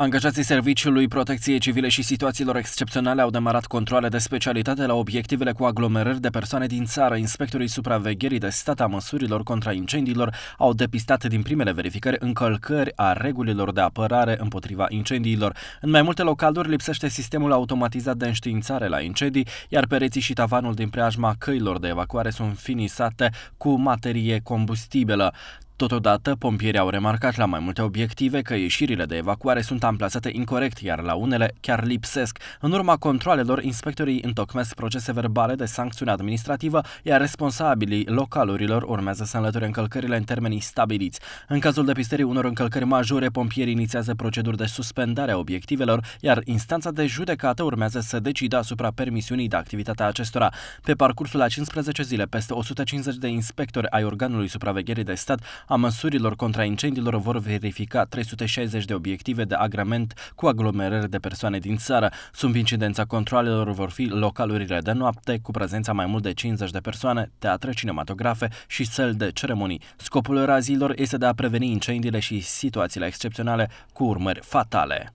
Angajații Serviciului Protecției Civile și Situațiilor Excepționale au demarat controle de specialitate la obiectivele cu aglomerări de persoane din țară. Inspectorii supravegherii de stat a măsurilor contra incendiilor au depistat din primele verificări încălcări a regulilor de apărare împotriva incendiilor. În mai multe localuri lipsește sistemul automatizat de înștiințare la incendii, iar pereții și tavanul din preajma căilor de evacuare sunt finisate cu materie combustibilă. Totodată, pompierii au remarcat la mai multe obiective că ieșirile de evacuare sunt amplasate incorrect, iar la unele chiar lipsesc. În urma controlelor, inspectorii întocmesc procese verbale de sancțiune administrativă, iar responsabilii localurilor urmează să înlăture încălcările în termenii stabiliți. În cazul depistării unor încălcări majore, pompierii inițiază proceduri de suspendare a obiectivelor, iar instanța de judecată urmează să decida asupra permisiunii de activitatea acestora. Pe parcursul a 15 zile, peste 150 de inspectori ai organului supravegherii de stat a măsurilor contra incendiilor vor verifica 360 de obiective de agrament cu aglomerări de persoane din țară. Sub incidența controlelor vor fi localurile de noapte cu prezența mai mult de 50 de persoane, teatre, cinematografe și săli de ceremonii. Scopul razilor este de a preveni incendiile și situațiile excepționale cu urmări fatale.